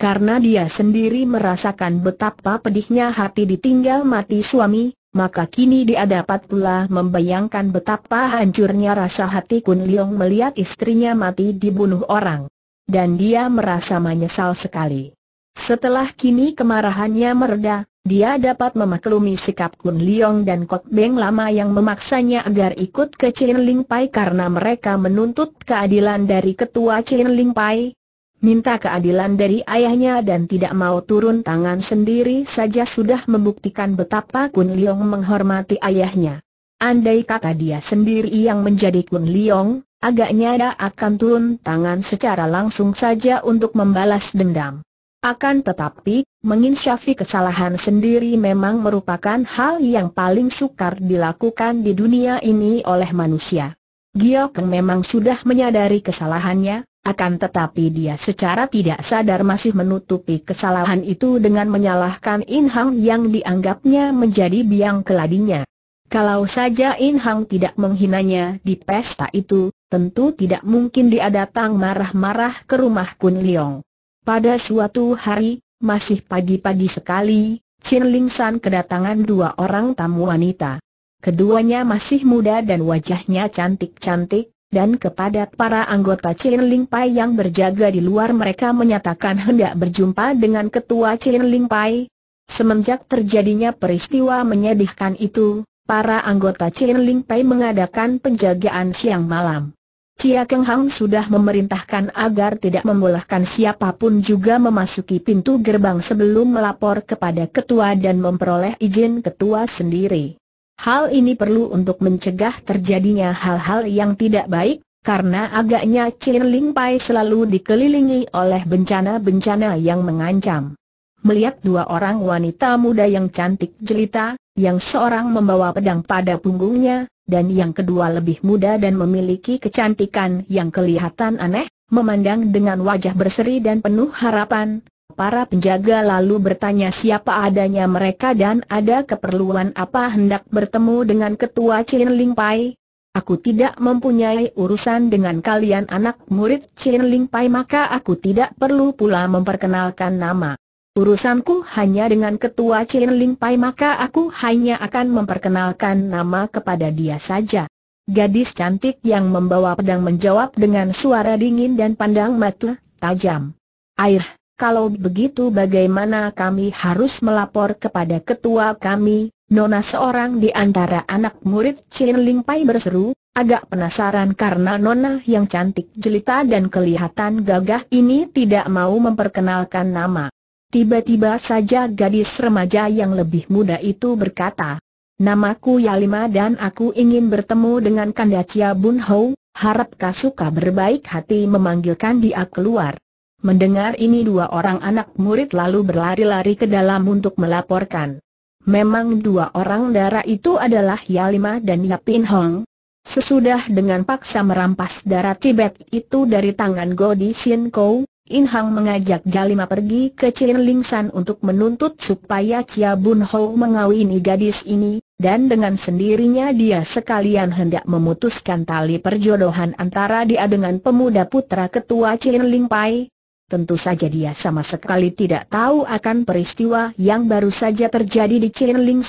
karena dia sendiri merasakan betapa pedihnya hati ditinggal mati suami, maka kini dia dapat pula membayangkan betapa hancurnya rasa hati Kun Leong melihat istrinya mati dibunuh orang. Dan dia merasa menyesal sekali. Setelah kini kemarahannya mereda, dia dapat memaklumi sikap Kun Leong dan Kot Beng lama yang memaksanya agar ikut ke Chin Ling Pai karena mereka menuntut keadilan dari ketua Chin Ling Pai, minta keadilan dari ayahnya dan tidak mau turun tangan sendiri saja sudah membuktikan betapa Kun Liong menghormati ayahnya. Andai kata dia sendiri yang menjadi Kun Liong, agaknya dia akan turun tangan secara langsung saja untuk membalas dendam. Akan tetapi, menginsyafi kesalahan sendiri memang merupakan hal yang paling sukar dilakukan di dunia ini oleh manusia. Giokeng memang sudah menyadari kesalahannya, akan tetapi dia secara tidak sadar masih menutupi kesalahan itu dengan menyalahkan In Hang yang dianggapnya menjadi biang keladinya. Kalau saja In Hang tidak menghinanya di pesta itu, tentu tidak mungkin dia datang marah-marah ke rumah Kun Leong. Pada suatu hari, masih pagi-pagi sekali, Chin Ling San kedatangan dua orang tamu wanita. Keduanya masih muda dan wajahnya cantik-cantik, dan kepada para anggota Chin Ling Pai yang berjaga di luar mereka menyatakan hendak berjumpa dengan ketua Chin Ling Pai. Semenjak terjadinya peristiwa menyedihkan itu, para anggota Chin Ling Pai mengadakan penjagaan siang malam. Cia Keng Hang sudah memerintahkan agar tidak membolehkan siapapun juga memasuki pintu gerbang sebelum melapor kepada ketua dan memperoleh izin ketua sendiri. Hal ini perlu untuk mencegah terjadinya hal-hal yang tidak baik, karena agaknya Chin Ling Pai selalu dikelilingi oleh bencana-bencana yang mengancam. Melihat dua orang wanita muda yang cantik jelita, yang seorang membawa pedang pada punggungnya, dan yang kedua lebih muda dan memiliki kecantikan yang kelihatan aneh, memandang dengan wajah berseri dan penuh harapan, para penjaga lalu bertanya siapa adanya mereka dan ada keperluan apa hendak bertemu dengan ketua Chin Ling Pai. Aku tidak mempunyai urusan dengan kalian anak murid Chin Ling Pai maka aku tidak perlu pula memperkenalkan nama. Urusanku hanya dengan ketua Chin Ling Pai maka aku hanya akan memperkenalkan nama kepada dia saja. Gadis cantik yang membawa pedang menjawab dengan suara dingin dan pandang mata tajam. Air kalau begitu bagaimana kami harus melapor kepada ketua kami? Nona seorang di antara anak murid Chin Ling Pai berseru, agak penasaran karena Nona yang cantik jelita dan kelihatan gagah ini tidak mau memperkenalkan nama. Tiba-tiba saja gadis remaja yang lebih muda itu berkata, Namaku Yalima dan aku ingin bertemu dengan Kanda Chia Bun Hou, harap Kasuka berbaik hati memanggilkan dia keluar. Mendengar ini dua orang anak murid lalu berlari-lari ke dalam untuk melaporkan. Memang dua orang darah itu adalah Yalima dan Yapin Hong. Sesudah dengan paksa merampas darah Tibet itu dari tangan Godi Sin Kou, In Hang mengajak Yalima pergi ke Chin San untuk menuntut supaya Chia Bun Ho mengawini gadis ini, dan dengan sendirinya dia sekalian hendak memutuskan tali perjodohan antara dia dengan pemuda putra ketua Chin Ling Pai, Tentu saja dia sama sekali tidak tahu akan peristiwa yang baru saja terjadi di ling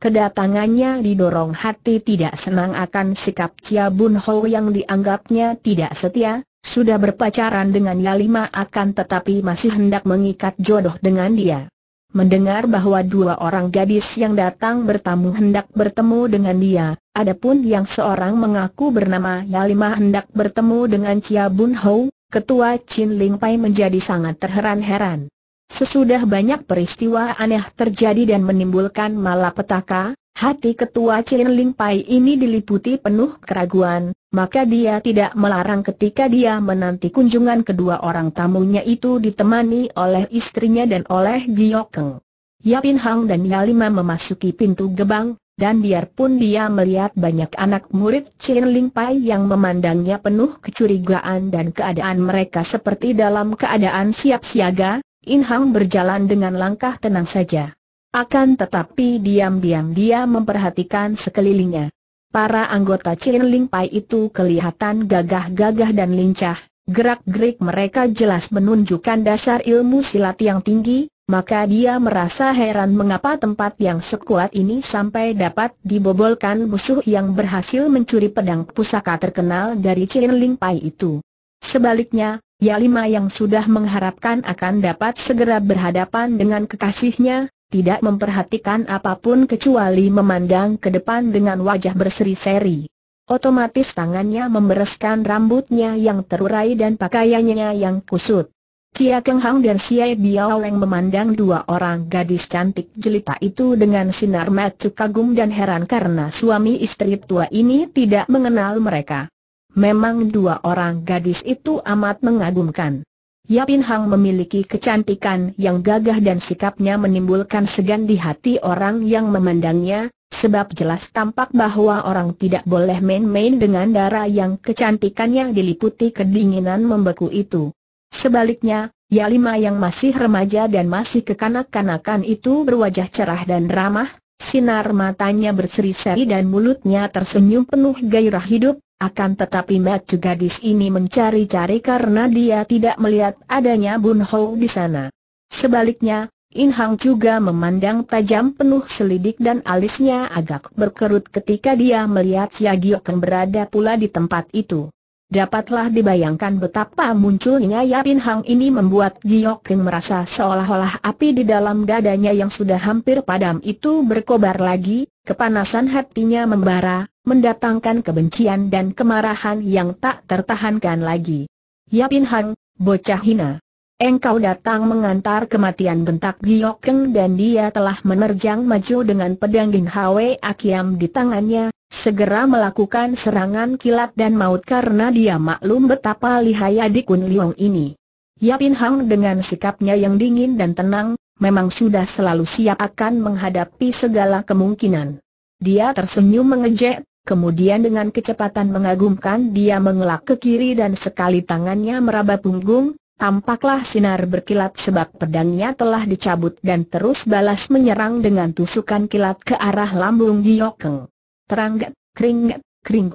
Kedatangannya didorong hati tidak senang akan sikap Cia Bun Ho yang dianggapnya tidak setia, sudah berpacaran dengan Yalima akan tetapi masih hendak mengikat jodoh dengan dia. Mendengar bahwa dua orang gadis yang datang bertamu hendak bertemu dengan dia, adapun yang seorang mengaku bernama Yalima hendak bertemu dengan Cia Bun Ho, Ketua Chin Ling Pai menjadi sangat terheran-heran. Sesudah banyak peristiwa aneh terjadi dan menimbulkan malapetaka, hati ketua Chin Ling Pai ini diliputi penuh keraguan, maka dia tidak melarang ketika dia menanti kunjungan kedua orang tamunya itu ditemani oleh istrinya dan oleh Giokeng. Yapin Hang dan Yalima memasuki pintu gebang, dan biarpun dia melihat banyak anak murid Chen Ling Pai yang memandangnya penuh kecurigaan dan keadaan mereka seperti dalam keadaan siap siaga, In Hang berjalan dengan langkah tenang saja. Akan tetapi diam-diam dia memperhatikan sekelilingnya. Para anggota Chen Ling Pai itu kelihatan gagah-gagah dan lincah, gerak-gerik mereka jelas menunjukkan dasar ilmu silat yang tinggi, maka dia merasa heran mengapa tempat yang sekuat ini sampai dapat dibobolkan musuh yang berhasil mencuri pedang pusaka terkenal dari Chin Ling Pai itu. Sebaliknya, Yalima yang sudah mengharapkan akan dapat segera berhadapan dengan kekasihnya, tidak memperhatikan apapun kecuali memandang ke depan dengan wajah berseri-seri. Otomatis tangannya membereskan rambutnya yang terurai dan pakaiannya yang kusut. Cia Keng Hang dan Sia Biao Leng memandang dua orang gadis cantik jelita itu dengan sinar mata kagum dan heran karena suami istri tua ini tidak mengenal mereka. Memang dua orang gadis itu amat mengagumkan. Yapin Hang memiliki kecantikan yang gagah dan sikapnya menimbulkan segan di hati orang yang memandangnya, sebab jelas tampak bahwa orang tidak boleh main-main dengan darah yang kecantikannya diliputi kedinginan membeku itu. Sebaliknya, Yalima yang masih remaja dan masih kekanak-kanakan itu berwajah cerah dan ramah, sinar matanya berseri-seri dan mulutnya tersenyum penuh gairah hidup, akan tetapi Matu gadis ini mencari-cari karena dia tidak melihat adanya Bun Ho di sana. Sebaliknya, In Hang juga memandang tajam penuh selidik dan alisnya agak berkerut ketika dia melihat yang berada pula di tempat itu. Dapatlah dibayangkan betapa munculnya Yapin Hang ini membuat Giok Keng merasa seolah-olah api di dalam dadanya yang sudah hampir padam itu berkobar lagi, kepanasan hatinya membara, mendatangkan kebencian dan kemarahan yang tak tertahankan lagi. Yapin Hang, bocah hina. Engkau datang mengantar kematian bentak Giok Keng dan dia telah menerjang maju dengan pedang Ding Hwe Akiam di tangannya, segera melakukan serangan kilat dan maut karena dia maklum betapa lihai adik Kun Liong ini. Yapin Hang dengan sikapnya yang dingin dan tenang, memang sudah selalu siap akan menghadapi segala kemungkinan. Dia tersenyum mengejek, kemudian dengan kecepatan mengagumkan dia mengelak ke kiri dan sekali tangannya meraba punggung, tampaklah sinar berkilat sebab pedangnya telah dicabut dan terus balas menyerang dengan tusukan kilat ke arah lambung Giokeng teranggat, kering, kering.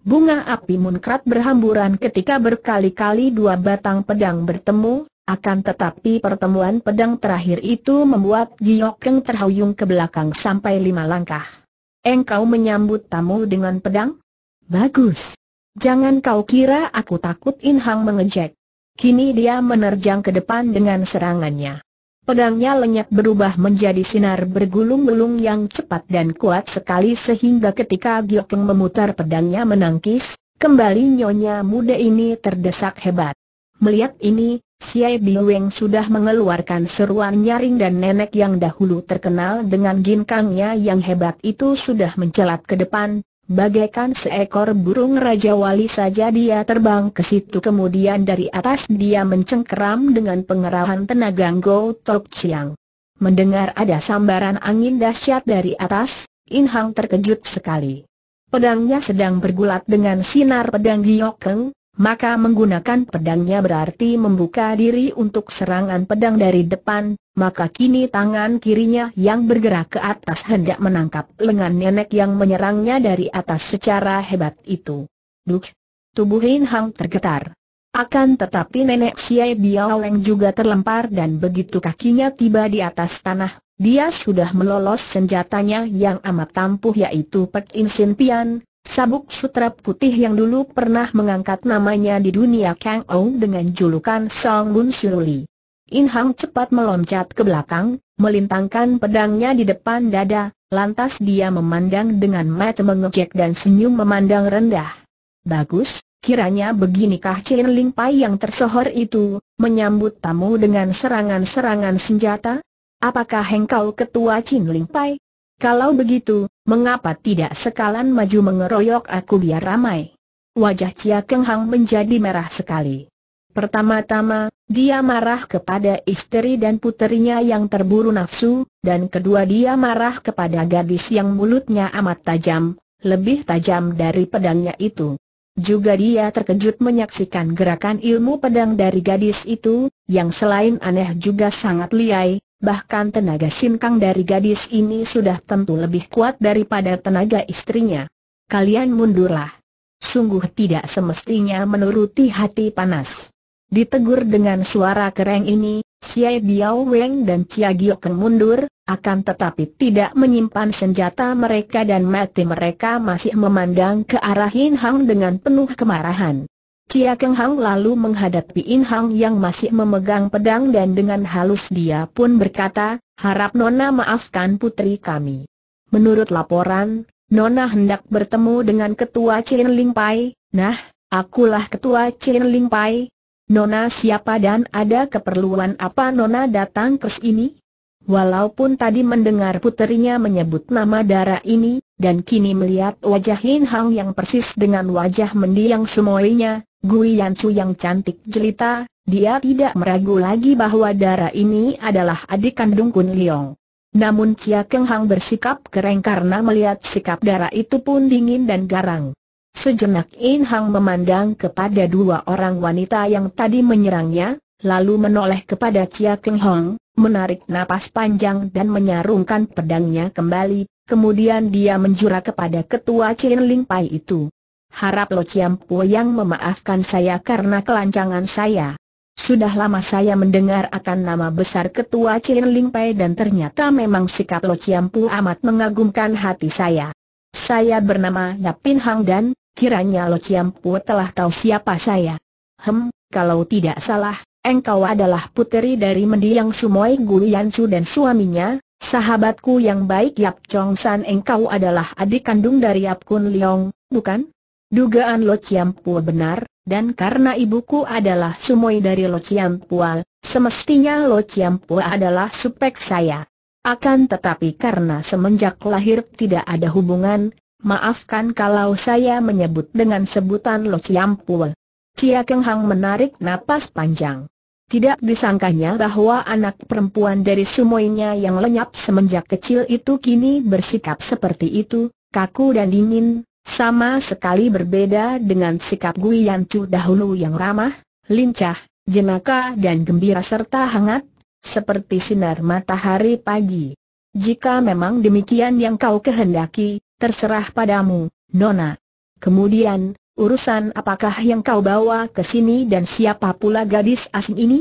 Bunga api munkrat berhamburan ketika berkali-kali dua batang pedang bertemu, akan tetapi pertemuan pedang terakhir itu membuat Giokeng terhuyung ke belakang sampai lima langkah. Engkau menyambut tamu dengan pedang? Bagus. Jangan kau kira aku takut Inhang mengejek. Kini dia menerjang ke depan dengan serangannya. Pedangnya lenyap berubah menjadi sinar bergulung-gulung yang cepat dan kuat sekali sehingga ketika Giokeng memutar pedangnya menangkis, kembali nyonya muda ini terdesak hebat. Melihat ini, Siai Biweng sudah mengeluarkan seruan nyaring dan nenek yang dahulu terkenal dengan ginkangnya yang hebat itu sudah mencelat ke depan, Bagaikan seekor burung Raja Wali saja dia terbang ke situ kemudian dari atas dia mencengkeram dengan pengerahan tenaga Go Tok Chiang. Mendengar ada sambaran angin dahsyat dari atas, In Hang terkejut sekali. Pedangnya sedang bergulat dengan sinar pedang Giokeng, maka menggunakan pedangnya berarti membuka diri untuk serangan pedang dari depan, maka kini tangan kirinya yang bergerak ke atas hendak menangkap lengan nenek yang menyerangnya dari atas secara hebat itu. Duk, Tubuh Lin Hang tergetar. Akan tetapi nenek Siai leng juga terlempar dan begitu kakinya tiba di atas tanah, dia sudah melolos senjatanya yang amat tampuh yaitu Pek In Sin Pian, sabuk sutra putih yang dulu pernah mengangkat namanya di dunia Kang Ou dengan julukan Song Bun Shuli. In Hang cepat meloncat ke belakang, melintangkan pedangnya di depan dada, lantas dia memandang dengan mata mengejek dan senyum memandang rendah. Bagus, kiranya beginikah Chin Ling Pai yang tersohor itu, menyambut tamu dengan serangan-serangan senjata? Apakah engkau ketua Chin Ling Pai? Kalau begitu, mengapa tidak sekalan maju mengeroyok aku biar ramai? Wajah Cia Keng Hang menjadi merah sekali. Pertama-tama, dia marah kepada istri dan puterinya yang terburu nafsu, dan kedua dia marah kepada gadis yang mulutnya amat tajam, lebih tajam dari pedangnya itu. Juga dia terkejut menyaksikan gerakan ilmu pedang dari gadis itu, yang selain aneh juga sangat liai, bahkan tenaga sinkang dari gadis ini sudah tentu lebih kuat daripada tenaga istrinya. Kalian mundurlah. Sungguh tidak semestinya menuruti hati panas. Ditegur dengan suara kereng ini, Xie Biao Weng dan Chia Giok mundur, akan tetapi tidak menyimpan senjata mereka dan mati mereka masih memandang ke arah In Hang dengan penuh kemarahan. Cia Keng Hang lalu menghadapi In Hang yang masih memegang pedang dan dengan halus dia pun berkata, harap Nona maafkan putri kami. Menurut laporan, Nona hendak bertemu dengan ketua Chin Ling Pai, nah, akulah ketua Chin Ling Pai, Nona siapa dan ada keperluan apa Nona datang ke sini? Walaupun tadi mendengar puterinya menyebut nama darah ini, dan kini melihat wajah Hin Hang yang persis dengan wajah mendiang semuanya, Gui Chu yang cantik jelita, dia tidak meragu lagi bahwa darah ini adalah adik kandung Kun Liong. Namun Chia Keng Hang bersikap keren karena melihat sikap darah itu pun dingin dan garang. Sejenak In Hang memandang kepada dua orang wanita yang tadi menyerangnya, lalu menoleh kepada Chia Keng Hong, menarik napas panjang dan menyarungkan pedangnya kembali, kemudian dia menjura kepada ketua Chin Ling Pai itu. Harap Lo Chiam Po yang memaafkan saya karena kelancangan saya. Sudah lama saya mendengar akan nama besar ketua Chin Ling Pai dan ternyata memang sikap Lo Chiam Pu amat mengagumkan hati saya. Saya bernama Yapin Hang dan, kiranya Lo Ciampu telah tahu siapa saya. Hem, kalau tidak salah, engkau adalah puteri dari mendiang Sumoy Guru Chu dan suaminya, sahabatku yang baik Yap Chong San engkau adalah adik kandung dari Yap Kun Leong, bukan? Dugaan Lo Ciampua benar, dan karena ibuku adalah sumoy dari Lo Ciampua, semestinya Lo Ciampua adalah supek saya. Akan tetapi karena semenjak lahir tidak ada hubungan, Maafkan kalau saya menyebut dengan sebutan Lo Chiam Pul. Cia Keng Hang menarik napas panjang. Tidak disangkanya bahwa anak perempuan dari sumoinya yang lenyap semenjak kecil itu kini bersikap seperti itu, kaku dan dingin, sama sekali berbeda dengan sikap Gui Yan Chu dahulu yang ramah, lincah, jenaka dan gembira serta hangat, seperti sinar matahari pagi. Jika memang demikian yang kau kehendaki, terserah padamu, Nona. Kemudian, urusan apakah yang kau bawa ke sini dan siapa pula gadis asing ini?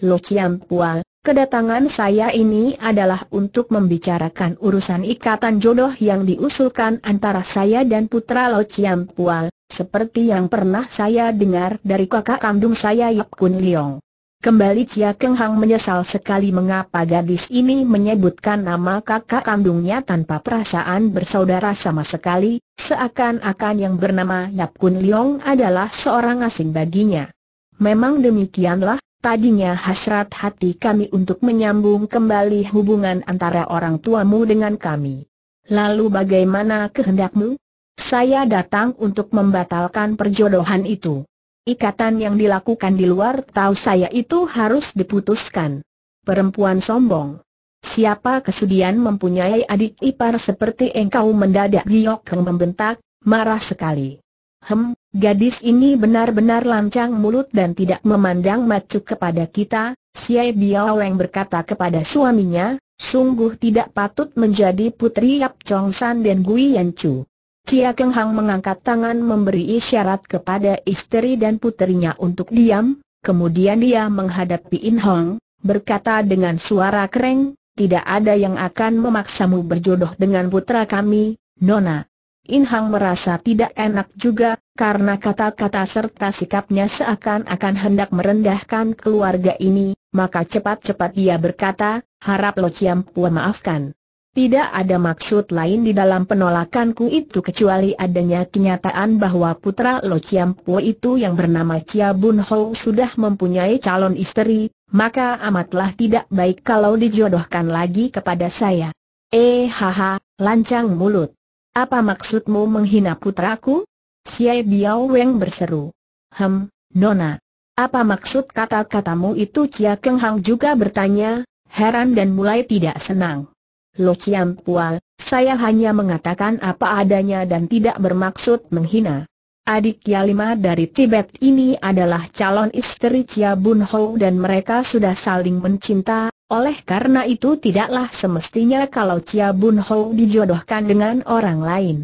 Lo Chiam Pua, kedatangan saya ini adalah untuk membicarakan urusan ikatan jodoh yang diusulkan antara saya dan putra Lo Chiam Pua, seperti yang pernah saya dengar dari kakak kandung saya Yap Kun Leong. Kembali Chia Keng Hang menyesal sekali mengapa gadis ini menyebutkan nama kakak kandungnya tanpa perasaan bersaudara sama sekali, seakan-akan yang bernama Yap Kun Leong adalah seorang asing baginya. Memang demikianlah, tadinya hasrat hati kami untuk menyambung kembali hubungan antara orang tuamu dengan kami. Lalu bagaimana kehendakmu? Saya datang untuk membatalkan perjodohan itu. Ikatan yang dilakukan di luar tahu saya itu harus diputuskan. Perempuan sombong. Siapa kesudian mempunyai adik ipar seperti engkau mendadak giok membentak, marah sekali. Hem, gadis ini benar-benar lancang mulut dan tidak memandang macu kepada kita, Siai Biao yang berkata kepada suaminya, sungguh tidak patut menjadi putri Yap Chong San dan Gui Yan Chu. Cia Keng Hang mengangkat tangan memberi isyarat kepada istri dan puterinya untuk diam, kemudian dia menghadapi In Hong, berkata dengan suara kering, tidak ada yang akan memaksamu berjodoh dengan putra kami, Nona. In Hong merasa tidak enak juga, karena kata-kata serta sikapnya seakan-akan hendak merendahkan keluarga ini, maka cepat-cepat dia berkata, harap Lo Chiam Pua maafkan. Tidak ada maksud lain di dalam penolakanku itu kecuali adanya kenyataan bahwa putra Lo Chiam Po itu yang bernama Chia Bun Ho sudah mempunyai calon istri, maka amatlah tidak baik kalau dijodohkan lagi kepada saya. Eh haha, lancang mulut. Apa maksudmu menghina putraku? Xie Biao Weng berseru. Hem, Nona. Apa maksud kata-katamu itu Chia Keng Hang juga bertanya, heran dan mulai tidak senang. Lo Chiam Pual, saya hanya mengatakan apa adanya dan tidak bermaksud menghina. Adik Yalima dari Tibet ini adalah calon istri Chia Bun Ho dan mereka sudah saling mencinta, oleh karena itu tidaklah semestinya kalau Chia Bun Ho dijodohkan dengan orang lain.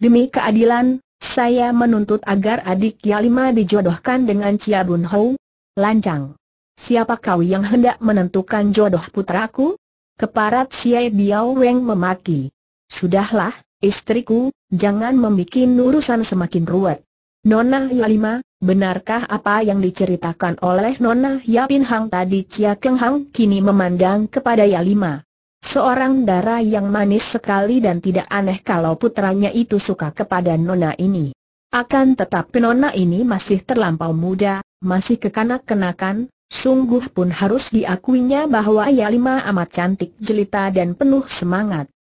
Demi keadilan, saya menuntut agar adik Yalima dijodohkan dengan Chia Bun Ho. Lancang. Siapa kau yang hendak menentukan jodoh putraku? Keparat Siai Biao Weng memaki. Sudahlah, istriku, jangan membuat urusan semakin ruwet. Nona Yalima, benarkah apa yang diceritakan oleh Nona Yapin Hang tadi Cia Keng Hang kini memandang kepada Yalima. Seorang darah yang manis sekali dan tidak aneh kalau putranya itu suka kepada Nona ini. Akan tetapi Nona ini masih terlampau muda, masih kekanak-kenakan, Sungguh pun harus diakuinya bahwa Yalima amat cantik jelita dan penuh semangat.